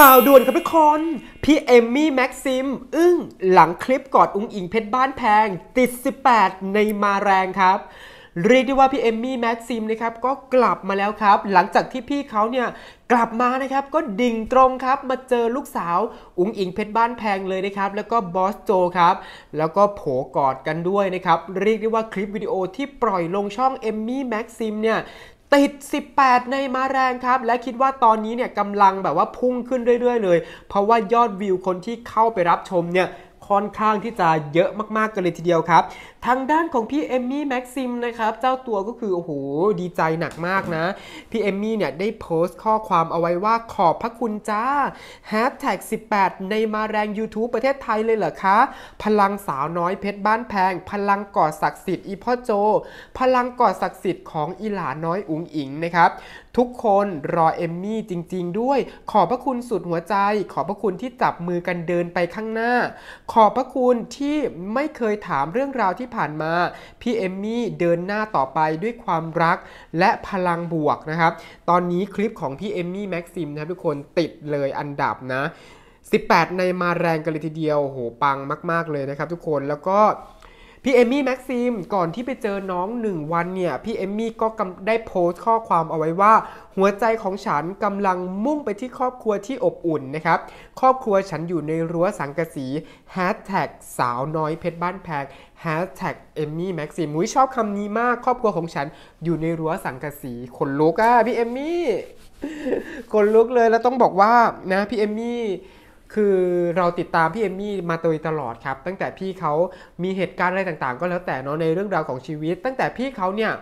ข่าวด่วนครับทุกคน พี่เอมมี่แม็กซิมอึ้งหลังคลิปกอดอุ้งอิงเพชรบ้านแพงติด 18 ในมาแรงครับเรียกได้ว่าพี่เอมมี่แม็กซิมนะครับก็กลับมาแล้วครับ หลังจากที่พี่เขาเนี่ยกลับมานะครับก็ดิ่งตรงครับมาเจอลูกสาวอุงอิงเพชรบ้านแพงเลยนะครับแล้วก็บอสโจครับแล้วก็โผกอดกันด้วยนะครับเรียกได้ว่าคลิปวิดีโอที่ปล่อยลงช่องเอมมี่แม็กซิมเนี่ยติด18 ในมาแรงครับ และคิดว่าตอนนี้เนี่ยกำลังแบบว่าพุ่งขึ้นเรื่อยๆเลย เพราะว่ายอดวิวคนที่เข้าไปรับชมเนี่ยค่อนข้างที่จะเยอะมาก ๆ กันเลยทีเดียวครับ ทางด้านของพี่เอมมี่แม็กซิมนะครับ เจ้าตัวก็คือ โอ้โห ดีใจหนักมากนะ พี่เอมมี่เนี่ย ได้โพสต์ข้อความเอาไว้ว่าขอบพระคุณจ้าแฮชแท็ก18ในมาแรง YouTube ประเทศไทยเลยเหรอคะ พลังสาวน้อยเพชรบ้านแพง พลังกอดศักดิ์สิทธิ์อีพ่อโจ พลังกอดศักดิ์สิทธิ์ของอีหลาน้อยอุ๋งอิงนะครับทุกคนรอเอมมี่จริงๆ ด้วย ขอบพระคุณสุดหัวใจ ขอบพระคุณที่จับมือกันเดินไปข้างหน้า ขอบพระคุณที่ไม่เคยถามเรื่องราวที่ผ่านมา พี่เอมมี่เดินหน้าต่อไปด้วยความรัก และพลังบวกนะครับตอนนี้คลิปของพี่เอมมี่แม็กซิมนะครับทุกคนติดเลยอันดับนะ 18 ในมาแรงกันเลยทีเดียวโหปังมาก ๆ เลยนะครับทุกคนแล้วก็พี่เอมี่แม็กซิมก่อนที่ไปเจอน้องหนึ่งวันเนี่ย พี่เอมี่ก็ได้โพสต์ข้อความเอาไว้ว่าหัวใจของฉันกำลังมุ่งไปที่ครอบครัวที่อบอุ่นนะครับครอบครัวฉันอยู่ในรั้วสังกะสีแฮชแท็กสาวน้อยเพชรบ้านแพงแฮชแท็กเอมี่แม็กซิมอุ้ยชอบคำนี้มากครอบครัวของฉันอยู่ในรั้วสังกะสีขนลุกอ่ะพี่เอมี่ขนลุกเลยแล้วต้องบอกว่านะพี่เอมี่คือเราติดตามพี่เอมมี่มาโดยตลอดครับ ตั้งแต่พี่เขามีเหตุการณ์อะไรต่างๆ ก็แล้วแต่เนาะในเรื่องราวของชีวิต ตั้งแต่พี่เขาเนี่ย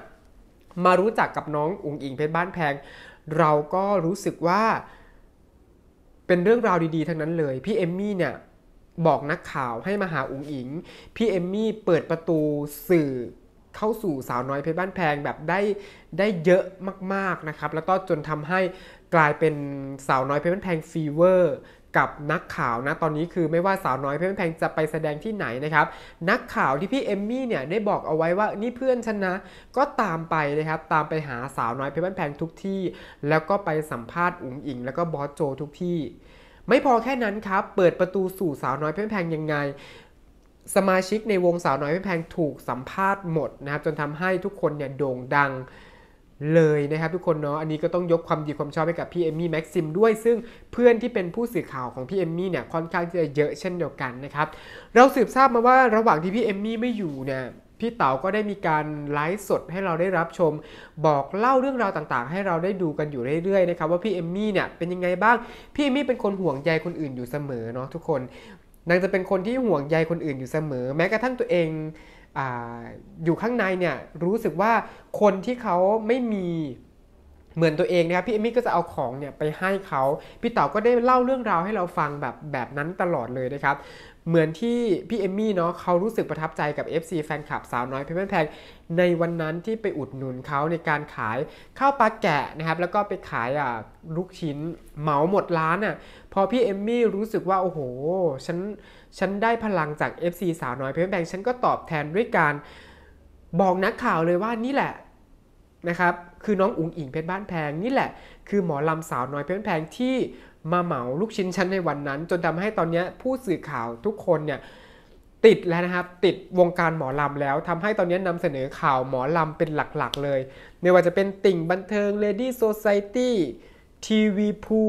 มารู้จักกับน้องอุงอิงเพชรบ้านแพงเราก็รู้สึกว่า เป็นเรื่องราวดี ๆทั้งนั้นเลยพี่เอมมี่เนี่ยบอกนักข่าวให้มาหาอุงอิงพี่เอมมี่เปิดประตูสื่อเข้าสู่สาวน้อยเพชรบ้านแพงแบบได้ได้เยอะมากๆนะครับแล้วก็จนทำให้กลายเป็นสาวน้อยเพชรบ้านแพงฟีเวอร์กับนักข่าวนะ ตอนนี้คือไม่ว่าสาวน้อยเพื่อนแพงจะไปแสดงที่ไหนนะครับนักข่าวที่พี่เอมมี่เนี่ยได้บอกเอาไว้ว่านี่เพื่อนฉันนะ ก็ตามไปนะครับตามไปหาสาวน้อยเพื่อนแพงทุกที่ แล้วก็ไปสัมภาษณ์อุ๋งอิงแล้วก็บอสโจทุกที่ ไม่พอแค่นั้นครับ เปิดประตูสู่สาวน้อยเพื่อนแพงยังไง สมาชิกในวงสาวน้อยเพื่อนแพงถูกสัมภาษณ์หมดนะครับจนทำให้ทุกคนเนี่ยโด่งดังเลยนะครับทุกคนเนาะอันนี้ก็ต้องยกความดีความชอบให้กับพี่เอมมี่แม็กซิมด้วยซึ่งเพื่อนที่เป็นผู้สื่อข่าวของพี่เอมมี่เนี่ยค่อนข้างจะเยอะเช่นเดียวกันนะครับเราสืบทราบมาว่าระหว่างที่พี่เอมมี่ไม่อยู่เนี่ยพี่เต๋าก็ได้มีการไลฟ์สดให้เราได้รับชม บอกเล่าเรื่องราวต่างๆ ให้เราได้ดูกันอยู่เรื่อยๆนะครับว่าพี่เอมมี่เนี่ยเป็นยังไงบ้างพี่เอมมี่เป็นคนห่วงใยคนอื่นอยู่เสมอเนาะทุกคนนางจะเป็นคนที่ห่วงใยคนอื่นอยู่เสมอ แม้กระทั่งตัวเองอยู่ข้างในเนี่ยรู้สึกว่าคนที่เขาไม่มีเหมือนตัวเองนะครับพี่เอมี่ก็จะเอาของเนี่ยไปให้เขาพี่เต๋าก็ได้เล่าเรื่องราวให้เราฟังแบบแบบนั้นตลอดเลยนะครับเหมือนที่พี่เอมี่เนาะเขารู้สึกประทับใจกับ FC แฟนคลับสาวน้อยเพอนแพงในวันนั้นที่ไปอุดหนุนเขาในการขายข้าวปลาแกะนะครับแล้วก็ไปขายอ่ะลูกชิ้นเหมาหมดร้านอ่ะพอพี่เอมี่รู้สึกว่าโอ้โหฉันฉันได้พลังจาก FC สาวน้อยเพอนแพงฉันก็ตอบแทนด้วยการบอกนักข่าวเลยว่านี่แหละนะครับ คือน้องอุ๋งอิงเพชรบ้านแพงนี่แหละ คือหมอลำสาวน้อยเพชร้นแพง ที่มาเหมาลูกชิ้นชั้นในวันนั้น จนทำให้ตอนนี้ผู้สื่อข่าวทุกคนเนี่ยติดแล้วนะครับ ติดวงการหมอลำแล้ว ทำให้ตอนนี้นำเสนอข่าวหมอลำเป็นหลักๆเลยไม่ว่าจะเป็นติ่งบันเทิงเลดี้โซซายตี้ทีวีพู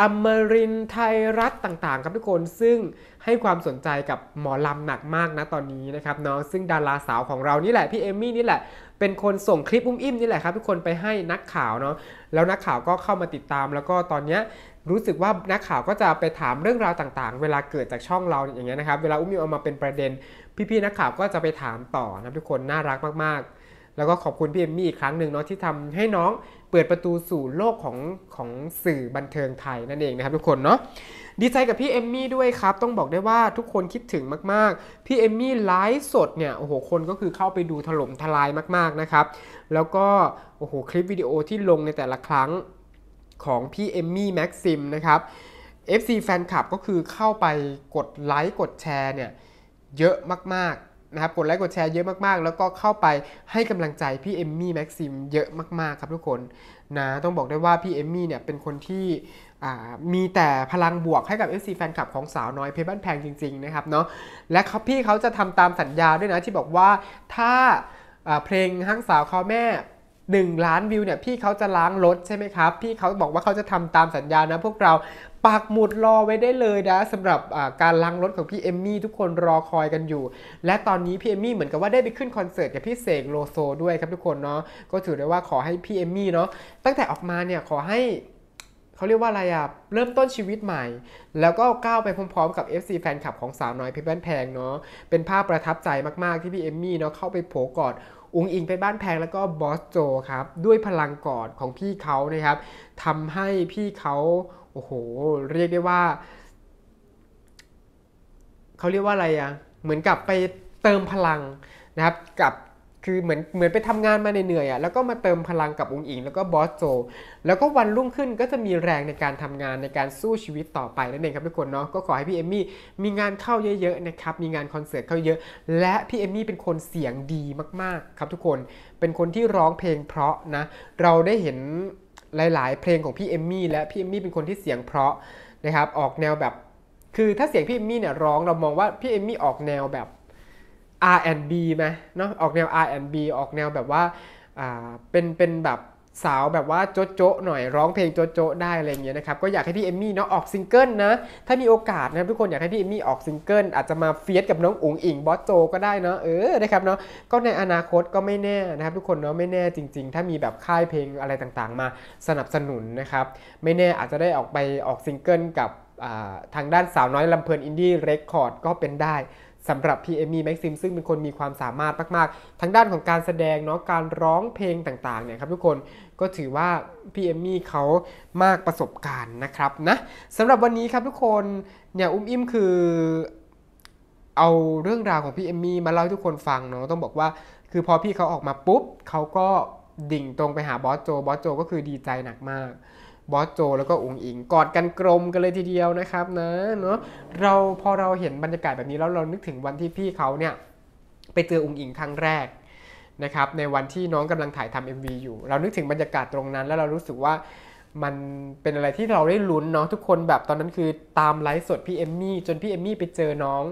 อมรินไทยรัฐต่างๆ ครับทุกคนซึ่งให้ความสนใจกับหมอลำหนักมากนะตอนนี้นะครับเนาะซึ่งดาราสาวของเรานี่แหละพี่เอมี่นี่แหละเป็นคนส่งคลิปอุ้มอิ่มนี่แหละครับทุกคนไปให้นักข่าวเนาะแล้วนักข่าวก็เข้ามาติดตาม แล้วก็ตอนเนี้ยรู้สึกว่านักข่าวก็จะไปถามเรื่องราวต่างๆ เวลาเกิดจากช่องเราอย่างเงี้ยนะครับเวลาอุ้มอิ่มเอามาเป็นประเด็นพี่ๆนักข่าวก็จะไปถามต่อนะทุกคนน่ารักมากๆแล้วก็ขอบคุณพี่เอมมี่อีกครั้งหนึ่งเนาะที่ทำให้น้องเปิดประตูสู่โลกของของสื่อบันเทิงไทยนั่นเองนะครับทุกคนเนาะดีใจกับพี่เอมมี่ด้วยครับต้องบอกได้ว่าทุกคนคิดถึงมากๆ พี่เอมมี่ไลฟ์สดเนี่ยโอ้โหคนก็คือเข้าไปดูถล่มทลายมากๆนะครับแล้วก็โอ้โหคลิปวิดีโอที่ลงในแต่ละครั้งของพี่เอมมี่แม็กซิมนะครับ FC แฟนคลับก็คือเข้าไปกดไลค์กดแชร์เนี่ยเยอะมากนะครับกดไลค์กดแชร์เยอะมากๆ แล้วก็เข้าไปให้กำลังใจพี่เอมมี่แม็กซิมเยอะมากๆครับทุกคนนะต้องบอกได้ว่าพี่เอมมี่เนี่ยเป็นคนที่มีแต่พลังบวกให้กับ FC แฟนคลับของสาวน้อยเพชรบ้านแพงจริงๆนะครับเนาะและพี่เขาจะทำตามสัญญาด้วยนะ ที่บอกว่าถ้าเพลงห้างสาวเขาแม่1ล้านวิวเนี่ยพี่เขาจะล้างรถใช่ไหมครับพี่เขาบอกว่าเขาจะทำตามสัญญานะพวกเราปักหมุดรอไว้ได้เลยนะสำหรับการล้างรถของพี่เอมมี่ทุกคนรอคอยกันอยู่และตอนนี้พี่เอมมี่เหมือนกับว่าได้ไปขึ้นคอนเสิร์ตกับพี่เสกโลโซด้วยครับทุกคนเนาะก็ถือได้ว่าขอให้พี่เอมมี่เนาะตั้งแต่ออกมาเนี่ยขอให้เขาเรียกว่าอะไรอะเริ่มต้นชีวิตใหม่ แล้วก็ก้าวไปพร้อมๆ กับ FC แฟนคลับของสาวน้อยเพชรแพงเนาะเป็นภาพประทับใจมากๆที่พี่เอมมี่เนาะเข้าไปโผกอดอุงอิงไปบ้านแพงแล้วก็บอสโจครับด้วยพลังกอดของพี่เขานะครับทำให้พี่เขาโอ้โหเรียกได้ว่า เขาเรียกว่าอะไรอะ่ะ เหมือนกับไปเติมพลังนะครับกับคือเหมือนเหมือนไปทำงานมาเหนื่อยอ่ะแล้วก็มาเติมพลังกับองค์อิงแล้วก็บอสโจแล้วก็วันรุ่งขึ้นก็จะมีแรงในการทำงานในการสู้ชีวิตต่อไปนั่นเองครับทุกคนเนาะก็ขอให้พี่เอมมี่มีงานเข้าเยอะๆนะครับมีงานคอนเสิร์ตเข้าเยอะและพี่เอมมี่เป็นคนเสียงดีมากๆ ครับทุกคนเป็นคนที่ร้องเพลงเพราะนะเราได้เห็นหลายๆ เพลงของพี่เอมมี่และพี่เอมมี่เป็นคนที่เสียงเพราะนะครับออกแนวแบบคือถ้าเสียงพี่เอมมี่เนี่ยร้องเรามองว่าพี่เอมมี่ออกแนวแบบ R&B ไหมเนาะออกแนว R&B ออกแนวแบบว่าเป็นเป็นแบบสาวแบบว่าโจ๊ะโจ๊ะหน่อยร้องเพลงโจ๊ะโจ๊ะได้อะไรเงี้ยนะครับก็อยากให้พี่เอมมี่เนาะออกซิงเกิลนะถ้ามีโอกาสนะทุกคนอยากให้พี่เอมมี่ออกซิงเกิลอาจจะมาเฟียสกับน้องอุ๋งอิงบอสโจก็ได้เนาะเออนะครับเนาะก็ในอนาคตก็ไม่แน่นะครับทุกคนเนาะไม่แน่จริงๆ ถ้ามีแบบค่ายเพลงอะไรต่างๆ มาสนับสนุนนะครับไม่แน่อาจจะได้ออกไปออกซิงเกิลกับทางด้านสาวน้อยลำเพลินอินดี้เรคคอร์ด ก็เป็นได้สำหรับพีเอมี่แม็กซิมซึ่งเป็นคนมีความสามารถมาก ๆทั้งด้านของการแสดงเนาะการร้องเพลงต่างๆเนี่ยครับทุกคนก็ถือว่าพีเอมี่เขามากประสบการณ์นะครับนะสำหรับวันนี้ครับทุกคนเนี่ยอุ้มอิ่มคือเอาเรื่องราวของพีเอมี่มาเล่าให้ทุกคนฟังเนาะต้องบอกว่าคือพอพี่เขาออกมาปุ๊บ เขาก็ดิ่งตรงไปหาบอสโจบอสโจก็คือดีใจหนักมากบอสโจแล้วก็องอิงกอดกันกลมกันเลยทีเดียวนะครับนะเนาะเราพอเราเห็นบรรยากาศแบบนี้แล้วเรานึกถึงวันที่พี่เขาเนี่ยไปเจอองอิงครั้งแรกนะครับในวันที่น้องกำลังถ่ายทำ MV อยู่ เรานึกถึงบรรยากาศตรงนั้น แล้วเรารู้สึกว่ามันเป็นอะไรที่เราได้ลุ้นเนาะทุกคนแบบตอนนั้นคือ ตามไลฟ์สดพี่เอมมี่ จนพี่เอมมี่ไปเจอน้อง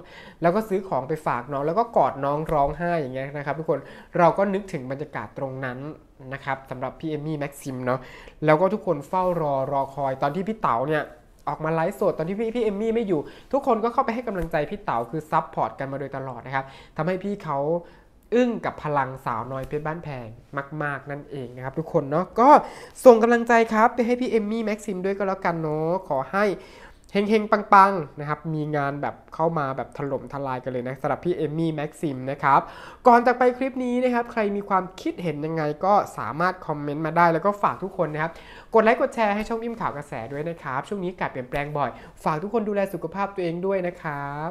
แล้วก็ซื้อของไปฝากน้องแล้วก็กอดน้องร้องไห้อย่างเงี้ยนะครับทุกคนเราก็นึกถึงบรรยากาศตรงนั้นนะครับสำหรับพี่เอมมี่แม็กซิมเนาะแล้วก็ทุกคนเฝ้ารอรอคอย ตอนที่พี่เต๋าเนี่ยออกมาไลฟ์สดตอนที่พี่พี่เอมมี่ไม่อยู่ ทุกคนก็เข้าไปให้กำลังใจพี่เต๋าคือซับพอร์ตกันมาโดยตลอดนะครับทำให้พี่เขาอึ้งกับพลังสาวน้อยเพชรบ้านแพงมากๆนั่นเองนะครับทุกคนเนาะก็ส่งกำลังใจครับไปให้พี่เอมมี่แม็กซิมด้วยก็แล้วกันเนาะขอให้เฮงๆปังๆนะครับมีงานแบบเข้ามาแบบถล่มทลายกันเลยนะสำหรับพี่เอมมี่แม็กซิมนะครับก่อนจากไปคลิปนี้นะครับ ใครมีความคิดเห็นยังไงก็สามารถคอมเมนต์มาได้ แล้วก็ฝากทุกคนนะครับกดไลค์กดแชร์ให้ช่องอิ่มข่าวกระแสด้วยนะครับช่วงนี้กาศเปลี่ยนแปลงบ่อยฝากทุกคนดูแลสุขภาพตัวเองด้วยนะครับ